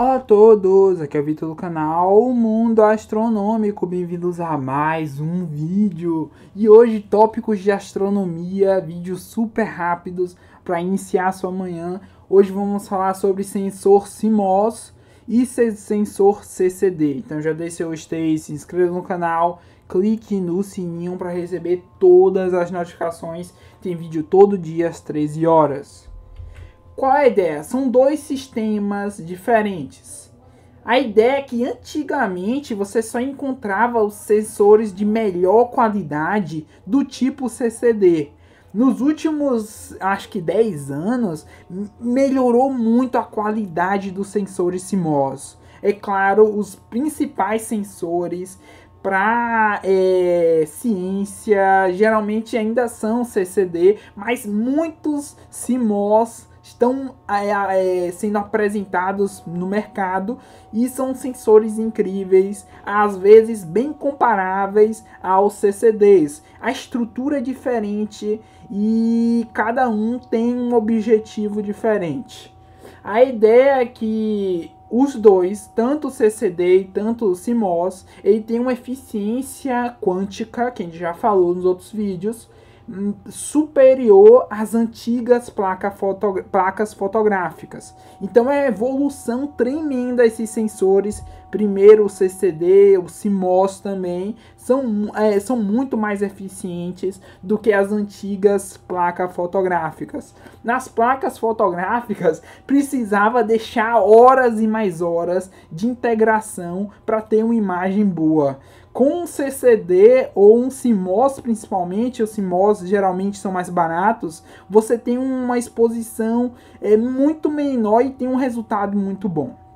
Olá a todos, aqui é o Vitor do canal Mundo Astronômico, bem-vindos a mais um vídeo. E hoje tópicos de astronomia, vídeos super rápidos para iniciar sua manhã. Hoje vamos falar sobre sensor CMOS e sensor CCD. Então já deixe seu gostei, se inscreva no canal, clique no sininho para receber todas as notificações. Tem vídeo todo dia às 13 horas. Qual é a ideia? São dois sistemas diferentes. A ideia é que antigamente você só encontrava os sensores de melhor qualidade do tipo CCD. Nos últimos, acho que 10 anos, melhorou muito a qualidade dos sensores CMOS. É claro, os principais sensores para é, ciência geralmente ainda são CCD, mas muitos CMOS estão é, é, sendo apresentados no mercado e são sensores incríveis, às vezes bem comparáveis aos CCDs. A estrutura é diferente e cada um tem um objetivo diferente. A ideia é que os dois, tanto o CCD e tanto o CMOS, ele tem uma eficiência quântica, que a gente já falou nos outros vídeos, superior às antigas placa foto, placas fotográficas. Então é evolução tremenda esses sensores primeiro o CCD, o CMOS também, são, é, são muito mais eficientes do que as antigas placas fotográficas. Nas placas fotográficas, precisava deixar horas e mais horas de integração para ter uma imagem boa com um CCD ou um CMOS principalmente, os CMOS geralmente são mais baratos, você tem uma exposição é, muito menor e tem um resultado muito bom.